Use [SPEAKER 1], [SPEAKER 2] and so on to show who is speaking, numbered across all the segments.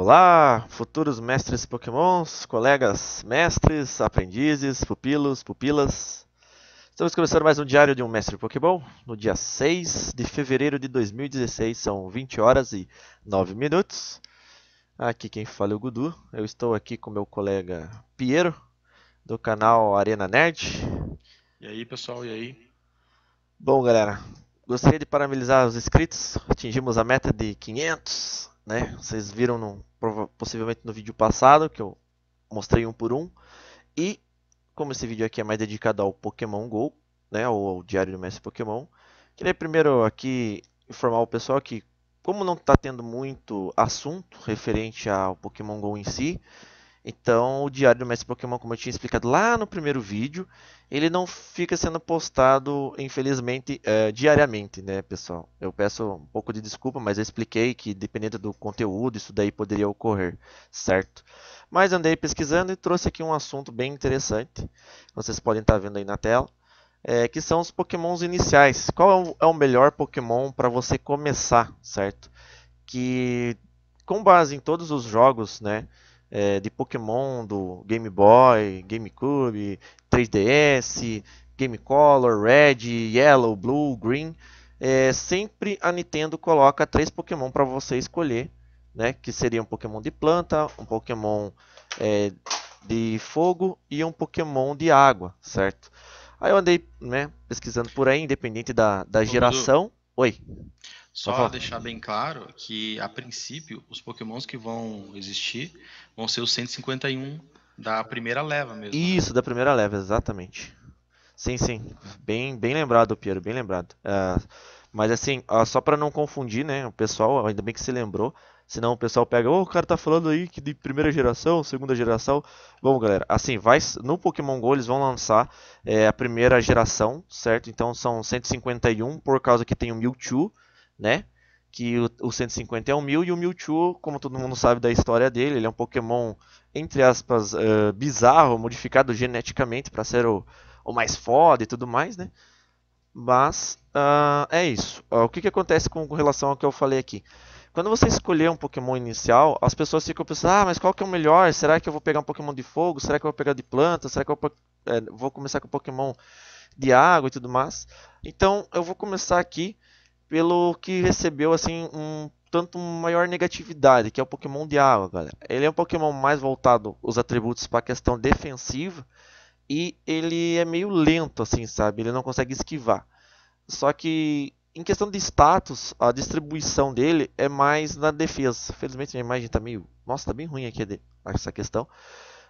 [SPEAKER 1] Olá, futuros mestres pokémons, colegas mestres, aprendizes, pupilos, pupilas. Estamos começando mais um diário de um mestre pokémon, no dia 6 de fevereiro de 2016, são 20 horas e 9 minutos. Aqui quem fala é o Gudu, eu estou aqui com meu colega Piero, do canal Arena Nerd.
[SPEAKER 2] E aí pessoal, e aí?
[SPEAKER 1] Bom galera, gostaria de parabenizar os inscritos, atingimos a meta de 500 né? Vocês viram no, possivelmente no vídeo passado que eu mostrei um por um. E como esse vídeo aqui é mais dedicado ao Pokémon GO, né? Ou ao Diário do Mestre Pokémon. Queria primeiro aqui informar o pessoal que como não está tendo muito assunto referente ao Pokémon GO em si, então, o Diário do Mestre Pokémon, como eu tinha explicado lá no primeiro vídeo, ele não fica sendo postado, infelizmente, é, diariamente, né, pessoal? Eu peço um pouco de desculpa, mas eu expliquei que, dependendo do conteúdo, isso daí poderia ocorrer, certo? Mas andei pesquisando e trouxe aqui um assunto bem interessante, vocês podem estar vendo aí na tela, é, que são os pokémons iniciais. Qual é o é melhor pokémon para você começar, certo? Que, com base em todos os jogos, né, é, de Pokémon do Game Boy, GameCube, 3DS, Game Color, Red, Yellow, Blue, Green. É, sempre a Nintendo coloca três Pokémon para você escolher, né? Que seria um Pokémon de planta, um Pokémon é, de fogo e um Pokémon de água, certo? Aí eu andei né, pesquisando por aí, independente da, da geração. Oi. Só
[SPEAKER 2] deixar bem claro que, a princípio, os pokémons que vão existir vão ser os 151 da primeira leva mesmo. Né?
[SPEAKER 1] Isso, né? da primeira leva, exatamente. Sim, sim. Bem, bem lembrado, Piero, bem lembrado. Uh, mas assim, uh, só para não confundir, né, o pessoal, ainda bem que se lembrou, senão o pessoal pega, oh, o cara tá falando aí que de primeira geração, segunda geração. Bom, galera, assim, vai no Pokémon GO eles vão lançar é, a primeira geração, certo? Então são 151, por causa que tem o Mewtwo, né? que o, o 150 é o Mew, e o Mewtwo, como todo mundo sabe da história dele, ele é um Pokémon, entre aspas, uh, bizarro, modificado geneticamente para ser o, o mais foda e tudo mais, né? Mas uh, é isso. Uh, o que, que acontece com, com, relação ao que eu falei aqui? Quando você escolher um Pokémon inicial, as pessoas ficam pensando: ah, mas qual que é o melhor? Será que eu vou pegar um Pokémon de fogo? Será que eu vou pegar de planta? Será que eu vou, é, vou começar com Pokémon de água e tudo mais? Então eu vou começar aqui pelo que recebeu assim um tanto maior negatividade, que é o Pokémon de água, galera. Ele é um Pokémon mais voltado os atributos para a questão defensiva e ele é meio lento assim, sabe? Ele não consegue esquivar. Só que em questão de status, a distribuição dele é mais na defesa. Felizmente minha imagem tá meio, nossa, tá bem ruim aqui essa questão.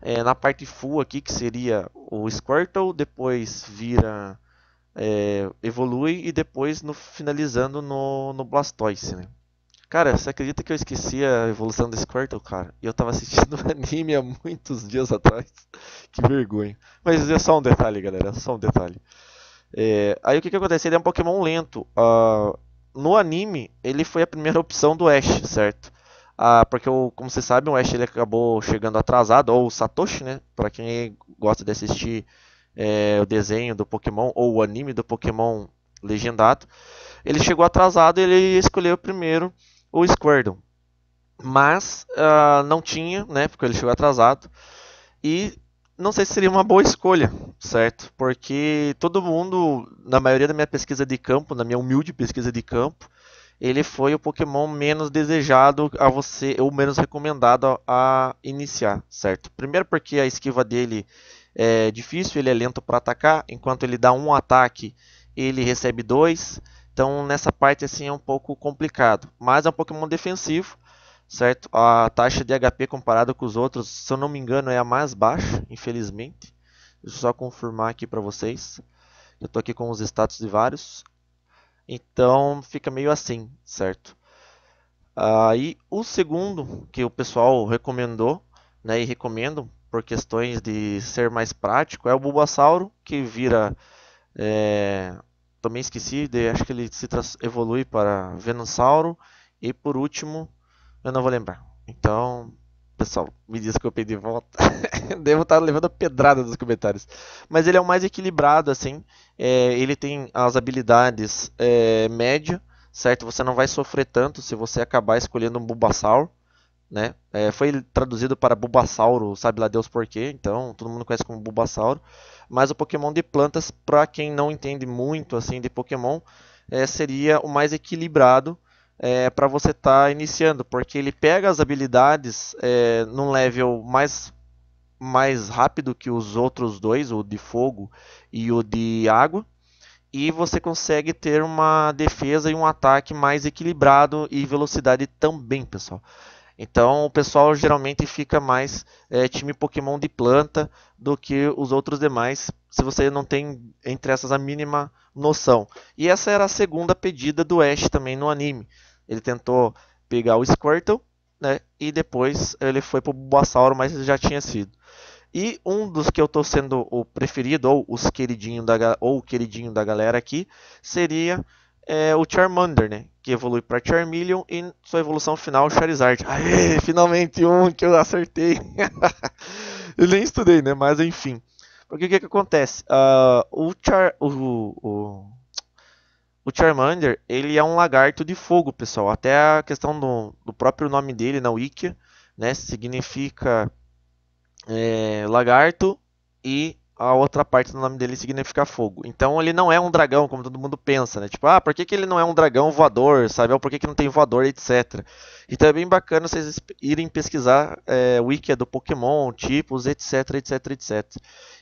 [SPEAKER 1] É, na parte full aqui, que seria o Squirtle, depois vira é, evolui e depois no finalizando no, no Blastoise, né? Cara, você acredita que eu esqueci a evolução do Squirtle, cara? E eu tava assistindo um anime há muitos dias atrás. que vergonha. Mas é só um detalhe, galera, é só um detalhe. É, aí o que que acontece? Ele é um Pokémon lento. Uh, no anime, ele foi a primeira opção do Ash, certo? Ah, porque, o, como você sabe, o Ash ele acabou chegando atrasado, ou o Satoshi, né? Pra quem gosta de assistir é, o desenho do Pokémon ou o anime do Pokémon legendado, ele chegou atrasado e ele escolheu primeiro o Squirtle. Mas uh, não tinha, né? Porque ele chegou atrasado. E não sei se seria uma boa escolha, certo? Porque todo mundo, na maioria da minha pesquisa de campo, na minha humilde pesquisa de campo, ele foi o Pokémon menos desejado a você, ou menos recomendado a, a iniciar, certo? Primeiro porque a esquiva dele é difícil, ele é lento para atacar, enquanto ele dá um ataque, ele recebe dois. Então nessa parte assim é um pouco complicado, mas é um Pokémon defensivo, certo? A taxa de HP comparada com os outros, se eu não me engano, é a mais baixa, infelizmente. Deixa eu só confirmar aqui para vocês. Eu estou aqui com os status de vários. Então fica meio assim, certo? Aí ah, o segundo que o pessoal recomendou, né, e recomendo por questões de ser mais prático, é o Bulbasauro, que vira. É, também esqueci, de, acho que ele se evolui para Venusauro. E por último, eu não vou lembrar. Então, pessoal, me diz de eu pedi volta. Devo estar levando a pedrada dos comentários. Mas ele é o mais equilibrado, assim. É, ele tem as habilidades é, média, certo? Você não vai sofrer tanto se você acabar escolhendo um Bulbasauro né? É, foi traduzido para Bulbasauro, sabe lá Deus porquê, então todo mundo conhece como Bulbasauro. Mas o Pokémon de plantas, para quem não entende muito assim de Pokémon, é, seria o mais equilibrado é, para você estar tá iniciando, porque ele pega as habilidades é, num level mais mais rápido que os outros dois, o de fogo e o de água, e você consegue ter uma defesa e um ataque mais equilibrado e velocidade também, pessoal. Então o pessoal geralmente fica mais é, time Pokémon de planta do que os outros demais, se você não tem entre essas a mínima noção. E essa era a segunda pedida do Ash também no anime. Ele tentou pegar o Squirtle, né? E depois ele foi pro Bulbasauro, mas ele já tinha sido. E um dos que eu estou sendo o preferido, ou os queridinho da, ou o queridinho da galera aqui, seria é o Charmander, né? Que evolui para Charmeleon e sua evolução final Charizard. Aê, finalmente um que eu acertei. eu nem estudei, né? Mas enfim. Porque o que, que acontece? Uh, o, Char o, o, o, Charmander, ele é um lagarto de fogo, pessoal. Até a questão do, do próprio nome dele na né? Wiki, né? Significa é, lagarto e a outra parte do nome dele significa fogo. Então ele não é um dragão, como todo mundo pensa, né? Tipo, ah, por que, que ele não é um dragão voador, sabe? Ou por que, que não tem voador, etc. Então é bem bacana vocês irem pesquisar é, wikia do Pokémon, tipos, etc, etc, etc.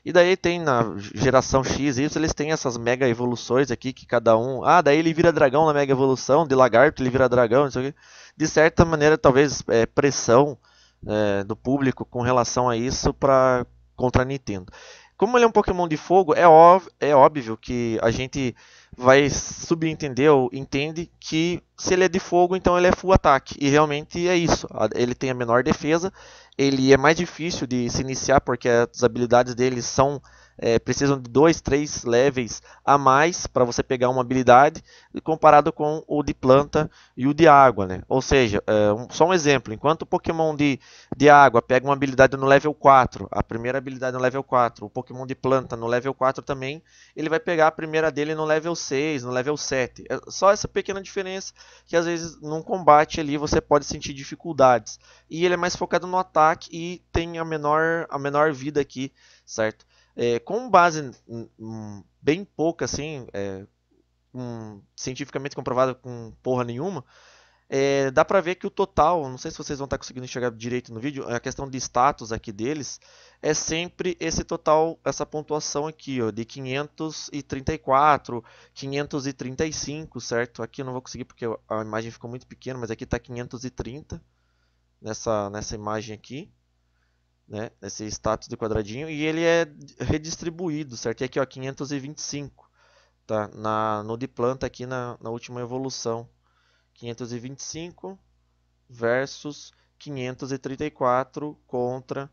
[SPEAKER 1] E daí tem na geração X e eles têm essas mega evoluções aqui que cada um... Ah, daí ele vira dragão na mega evolução, de lagarto ele vira dragão, não sei o quê. De certa maneira, talvez, é, pressão é, do público com relação a isso para contra a Nintendo. Como ele é um Pokémon de fogo, é, óbvio, é óbvio que a gente vai subentender ou entende que se ele é de fogo, então ele é full ataque. E realmente é isso. Ele tem a menor defesa, ele é mais difícil de se iniciar porque as habilidades dele são é, precisam de dois, três levels a mais para você pegar uma habilidade, comparado com o de planta e o de água. Né? Ou seja, é, um, só um exemplo: enquanto o Pokémon de, de água pega uma habilidade no level 4, a primeira habilidade no level 4, o Pokémon de planta no level 4 também, ele vai pegar a primeira dele no level 6, no level 7. É só essa pequena diferença que às vezes num combate ali você pode sentir dificuldades. E ele é mais focado no ataque e tem a menor, a menor vida aqui, certo? É, com base bem pouca, assim, é, um, cientificamente comprovada com porra nenhuma, é, dá pra ver que o total, não sei se vocês vão estar conseguindo enxergar direito no vídeo, a questão de status aqui deles, é sempre esse total, essa pontuação aqui, ó, de 534, 535, certo? Aqui eu não vou conseguir porque a imagem ficou muito pequena, mas aqui tá 530, nessa, nessa imagem aqui né, esse status do quadradinho, e ele é redistribuído, certo? E aqui, ó, 525, tá? Na, no de planta aqui na, na última evolução, 525 versus 534 contra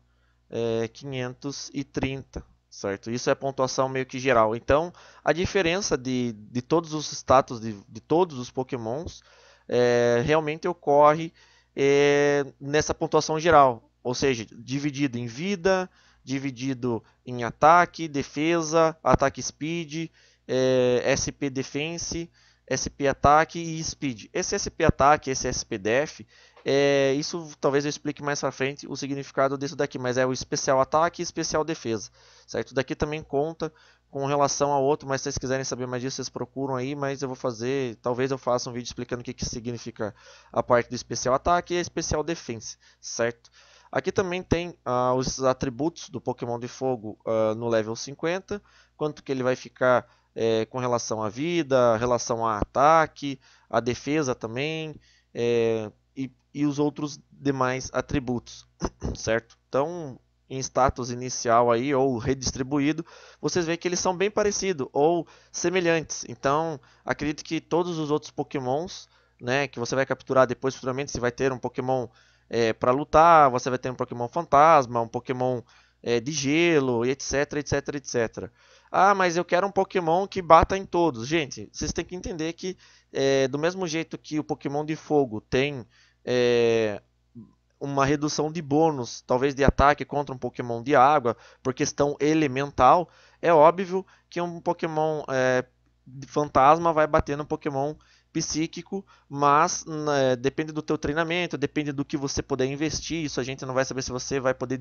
[SPEAKER 1] é, 530, certo? Isso é pontuação meio que geral. Então, a diferença de, de todos os status de, de todos os pokémons é, realmente ocorre é, nessa pontuação geral, ou seja, dividido em vida, dividido em ataque, defesa, ataque speed, é, eh, SP defense, SP ataque e speed. Esse SP ataque, esse SP def, é, isso talvez eu explique mais para frente o significado disso daqui, mas é o especial ataque e especial defesa, certo? Daqui também conta com relação a outro, mas se vocês quiserem saber mais disso, vocês procuram aí, mas eu vou fazer, talvez eu faça um vídeo explicando o que, que significa a parte do especial ataque e a especial defense, certo? Aqui também tem ah, os atributos do Pokémon de Fogo ah, no level 50, quanto que ele vai ficar é, com relação à vida, relação a ataque, a defesa também é, e, e os outros demais atributos, certo? Então em status inicial aí ou redistribuído, vocês veem que eles são bem parecidos ou semelhantes. Então, acredito que todos os outros pokémons né, que você vai capturar depois futuramente, você vai ter um pokémon é, para lutar, você vai ter um Pokémon fantasma, um Pokémon é, de gelo, etc, etc, etc. Ah, mas eu quero um Pokémon que bata em todos. Gente, vocês têm que entender que é, do mesmo jeito que o Pokémon de fogo tem é, uma redução de bônus, talvez de ataque contra um Pokémon de água, por questão elemental, é óbvio que um Pokémon é, fantasma vai bater no Pokémon psíquico, mas né, depende do teu treinamento, depende do que você puder investir, isso a gente não vai saber se você vai poder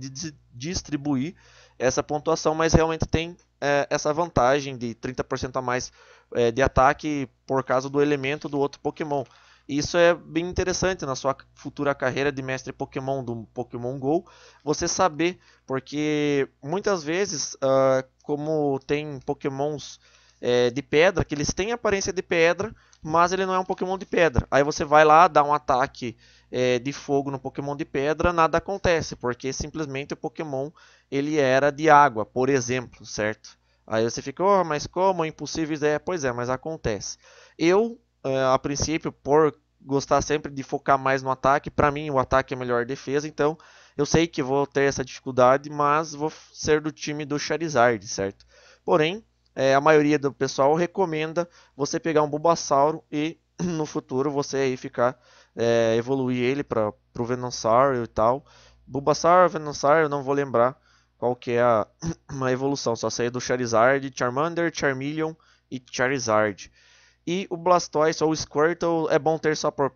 [SPEAKER 1] distribuir essa pontuação, mas realmente tem é, essa vantagem de 30% a mais é, de ataque por causa do elemento do outro Pokémon. isso é bem interessante na sua futura carreira de mestre Pokémon do Pokémon Go, você saber, porque muitas vezes, uh, como tem Pokémons é, de pedra, que eles têm aparência de pedra, mas ele não é um Pokémon de pedra. Aí você vai lá, dá um ataque é, de fogo no Pokémon de pedra, nada acontece, porque simplesmente o Pokémon ele era de água, por exemplo, certo? Aí você fica, oh, mas como? Impossíveis é, pois é, mas acontece. Eu, é, a princípio, por gostar sempre de focar mais no ataque, para mim o ataque é a melhor defesa, então eu sei que vou ter essa dificuldade, mas vou ser do time do Charizard, certo? Porém, é, a maioria do pessoal recomenda você pegar um Bulbasauro e no futuro você aí ficar é, evoluir ele para o Venossauro e tal. Bulbasaur, Venossauro, eu não vou lembrar qual que é a, a evolução, só sei do Charizard, Charmander, Charmeleon e Charizard. E o Blastoise ou Squirtle é bom ter só para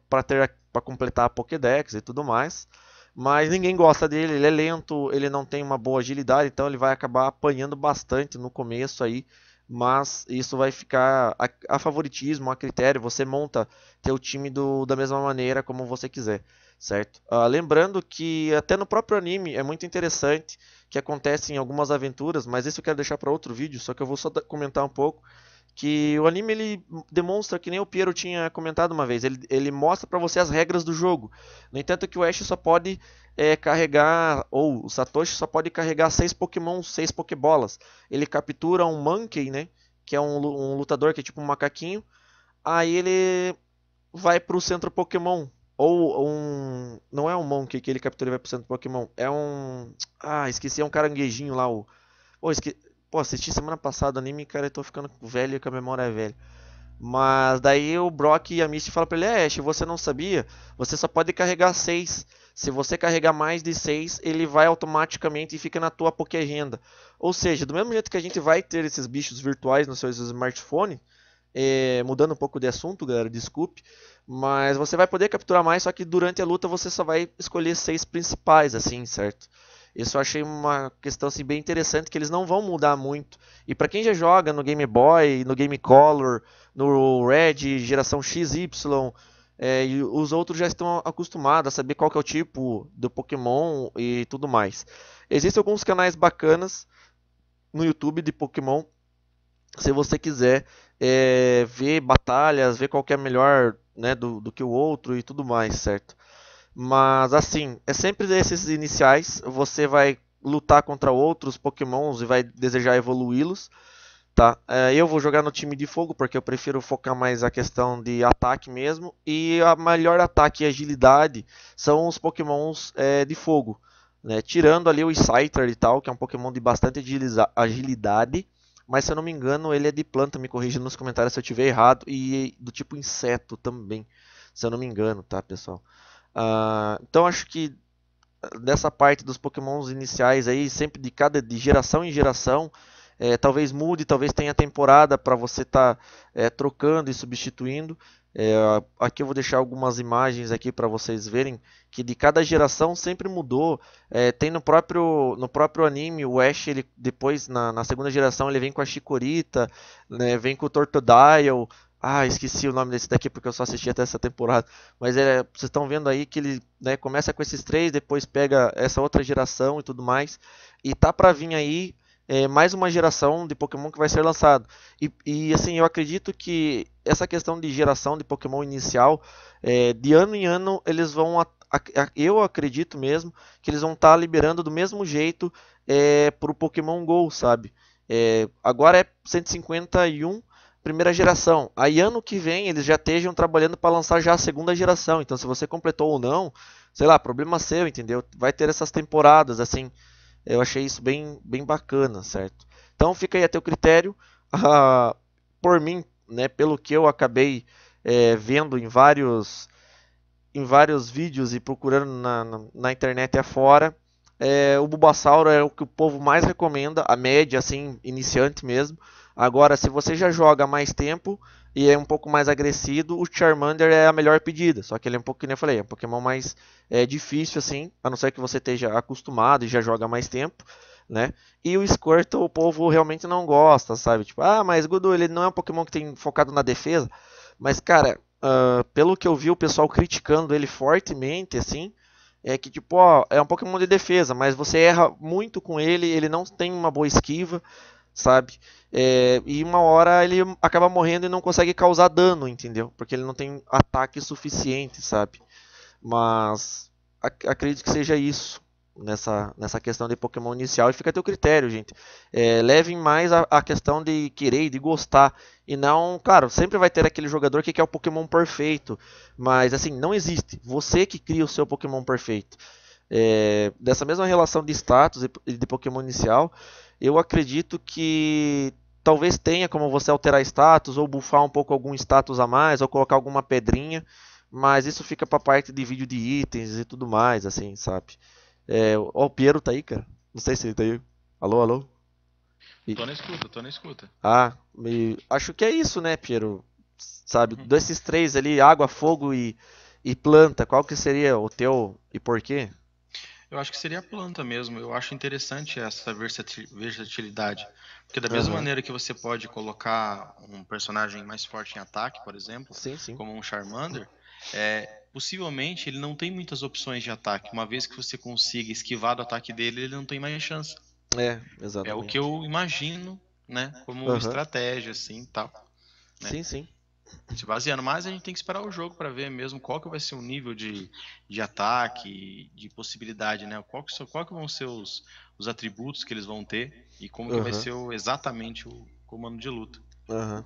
[SPEAKER 1] para completar a Pokédex e tudo mais. Mas ninguém gosta dele, ele é lento, ele não tem uma boa agilidade, então ele vai acabar apanhando bastante no começo aí mas isso vai ficar a, a, favoritismo, a critério. Você monta teu time do, da mesma maneira como você quiser, certo? Uh, lembrando que até no próprio anime é muito interessante que acontecem algumas aventuras, mas isso eu quero deixar para outro vídeo, só que eu vou só comentar um pouco que o anime ele demonstra que nem o Piero tinha comentado uma vez, ele, ele mostra para você as regras do jogo. No entanto que o Ash só pode é, carregar ou o Satoshi só pode carregar seis Pokémon, seis Pokébolas. Ele captura um Monkey, né, que é um, um lutador que é tipo um macaquinho. Aí ele vai para o centro Pokémon ou um não é um Monkey que ele captura e vai para o centro Pokémon, é um ah, esqueci, é um caranguejinho lá o Oh, esque... Pô, assisti semana passada o anime, cara, eu tô ficando velho que a memória é velha. Mas daí o Brock e a Misty falam pra ele: É, Ash, você não sabia? Você só pode carregar 6. Se você carregar mais de 6, ele vai automaticamente e fica na tua Pokéagenda. Ou seja, do mesmo jeito que a gente vai ter esses bichos virtuais nos seus smartphones, é, mudando um pouco de assunto, galera, desculpe. Mas você vai poder capturar mais, só que durante a luta você só vai escolher seis principais, assim, certo? Isso eu achei uma questão assim, bem interessante que eles não vão mudar muito. E para quem já joga no Game Boy, no Game Color, no Red, geração XY, é, e os outros já estão acostumados a saber qual é o tipo do Pokémon e tudo mais. Existem alguns canais bacanas no YouTube de Pokémon. Se você quiser é, ver batalhas, ver qual é melhor né, do, do que o outro e tudo mais, certo? Mas assim, é sempre desses iniciais, você vai lutar contra outros pokémons e vai desejar evoluí-los. Tá? É, eu vou jogar no time de fogo porque eu prefiro focar mais a questão de ataque mesmo. E a melhor ataque e agilidade são os pokémons é, de fogo. Né? Tirando ali o Scyther e tal, que é um pokémon de bastante agilidade. Mas se eu não me engano, ele é de planta, me corrija nos comentários se eu tiver errado. E do tipo inseto também, se eu não me engano, tá pessoal? Uh, então acho que dessa parte dos Pokémons iniciais aí, sempre de cada de geração em geração, é, talvez mude, talvez tenha temporada para você estar tá, é, trocando e substituindo. É, aqui eu vou deixar algumas imagens aqui para vocês verem que de cada geração sempre mudou. É, tem no próprio no próprio anime o Ash ele depois na, na segunda geração ele vem com a Chikorita, né, vem com o Tortodile, ah, esqueci o nome desse daqui porque eu só assisti até essa temporada. Mas é, vocês estão vendo aí que ele né, começa com esses três, depois pega essa outra geração e tudo mais. E tá para vir aí é, mais uma geração de Pokémon que vai ser lançado. E, e, assim, eu acredito que essa questão de geração de Pokémon inicial, é, de ano em ano, eles vão. A, a, eu acredito mesmo que eles vão estar tá liberando do mesmo jeito é, para o Pokémon GO, sabe? É, agora é 151 primeira geração. Aí ano que vem eles já estejam trabalhando para lançar já a segunda geração. Então se você completou ou não, sei lá, problema seu, entendeu? Vai ter essas temporadas assim. Eu achei isso bem bem bacana, certo? Então fica aí a teu critério. Ah, por mim, né, pelo que eu acabei é, vendo em vários em vários vídeos e procurando na, na, na internet afora, é, o Bulbasauro é o que o povo mais recomenda, a média, assim, iniciante mesmo. Agora, se você já joga mais tempo e é um pouco mais agressivo, o Charmander é a melhor pedida. Só que ele é um pouco, como eu falei, é um Pokémon mais é, difícil, assim, a não ser que você esteja acostumado e já joga mais tempo. Né? E o Squirtle o povo realmente não gosta, sabe? Tipo, ah, mas Gudu, ele não é um Pokémon que tem focado na defesa. Mas, cara, uh, pelo que eu vi o pessoal criticando ele fortemente, assim, é que, tipo, ó, é um Pokémon de defesa, mas você erra muito com ele, ele não tem uma boa esquiva sabe? É, e uma hora ele acaba morrendo e não consegue causar dano, entendeu? Porque ele não tem ataque suficiente, sabe? Mas ac acredito que seja isso nessa, nessa questão de Pokémon inicial. E fica a teu critério, gente. É, levem mais a, a, questão de querer e de gostar. E não, claro, sempre vai ter aquele jogador que quer o Pokémon perfeito. Mas assim, não existe. Você que cria o seu Pokémon perfeito. É, dessa mesma relação de status e de Pokémon inicial, eu acredito que talvez tenha como você alterar status ou bufar um pouco algum status a mais ou colocar alguma pedrinha, mas isso fica para parte de vídeo de itens e tudo mais, assim, sabe? É, ó, o Piero tá aí, cara. Não sei se ele tá aí. Alô, alô? E... Tô na escuta, tô na escuta. Ah, me... acho que é isso, né, Piero? Sabe, uhum. desses três ali, água, fogo e, e planta, qual que seria o teu e por quê?
[SPEAKER 2] Eu acho que seria a planta mesmo. Eu acho interessante essa versatilidade. Porque da uhum. mesma maneira que você pode colocar um personagem mais forte em ataque, por exemplo, sim, sim. como um Charmander, é, possivelmente ele não tem muitas opções de ataque. Uma vez que você consiga esquivar do ataque dele, ele não tem mais chance.
[SPEAKER 1] É, exatamente. É o que
[SPEAKER 2] eu imagino, né? Como uhum. estratégia, assim, tal. Né? Sim, sim se baseando, mas a gente tem que esperar o jogo para ver mesmo qual que vai ser o nível de, de ataque, de possibilidade, né? Qual que, qual que vão ser os, os atributos que eles vão ter e como uhum. vai ser o, exatamente o comando de luta. Uhum.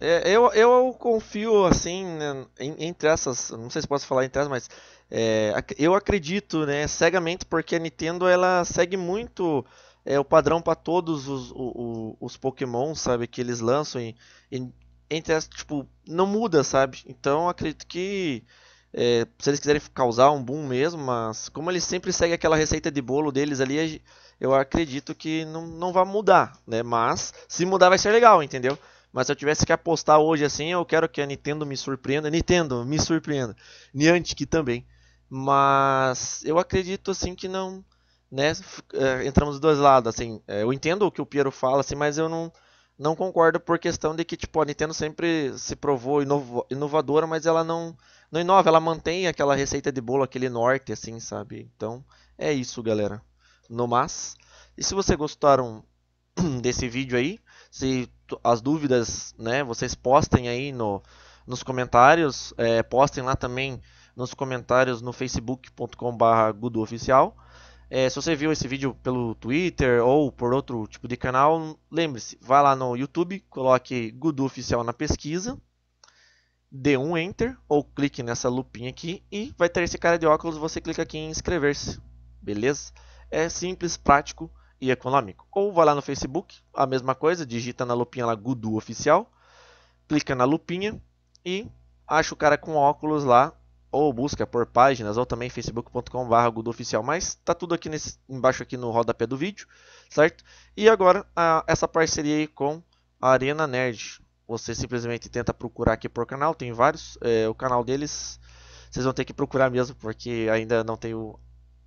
[SPEAKER 2] É,
[SPEAKER 1] eu, eu confio assim né, entre essas, não sei se posso falar entre essas, mas é, eu acredito, né, cegamente porque a Nintendo ela segue muito é o padrão para todos os, os, os, Pokémon, sabe, que eles lançam e entre as, tipo, não muda, sabe? Então acredito que é, se eles quiserem causar um boom mesmo, mas como eles sempre seguem aquela receita de bolo deles ali, eu acredito que não, não vai mudar, né? Mas se mudar vai ser legal, entendeu? Mas se eu tivesse que apostar hoje assim, eu quero que a Nintendo me surpreenda. Nintendo, me surpreenda. Niantic também. Mas eu acredito assim que não. Né? É, entramos dos dois lados. Assim, é, eu entendo o que o Piero fala, assim, mas eu não não concordo por questão de que tipo a Nintendo sempre se provou inovo, inovadora, mas ela não não inova, ela mantém aquela receita de bolo, aquele norte assim, sabe? Então, é isso, galera. No mas, e se vocês gostaram desse vídeo aí, se as dúvidas, né, vocês postem aí no nos comentários, é, postem lá também nos comentários no facebookcom oficial é, se você viu esse vídeo pelo Twitter ou por outro tipo de canal, lembre-se, vá lá no YouTube, coloque Gudu Oficial na pesquisa, dê um Enter ou clique nessa lupinha aqui e vai ter esse cara de óculos. Você clica aqui em inscrever-se, beleza? É simples, prático e econômico. Ou vá lá no Facebook, a mesma coisa, digita na lupinha lá Gudu Oficial, clica na lupinha e acha o cara com óculos lá ou busca por páginas ou também facebook.com.br oficial, mas tá tudo aqui nesse, embaixo aqui no rodapé do vídeo, certo? E agora a, essa parceria aí com a Arena Nerd. Você simplesmente tenta procurar aqui por canal, tem vários, é, o canal deles vocês vão ter que procurar mesmo, porque ainda não tenho,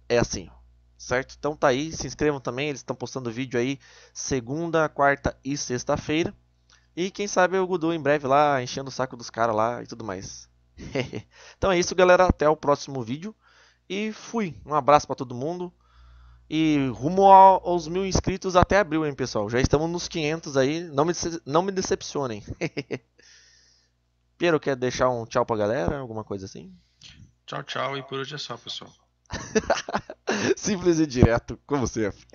[SPEAKER 1] é assim, certo? Então tá aí, se inscrevam também, eles estão postando vídeo aí segunda, quarta e sexta-feira. E quem sabe o Gudu em breve lá, enchendo o saco dos caras lá e tudo mais. então é isso, galera. Até o próximo vídeo. E fui. Um abraço para todo mundo. E rumo aos mil inscritos até abril, hein, pessoal. Já estamos nos 500 aí. Não me, não me decepcionem. Piero, quer deixar um tchau pra galera? Alguma coisa assim?
[SPEAKER 2] Tchau, tchau. E por hoje é só, pessoal.
[SPEAKER 1] Simples e direto, como sempre.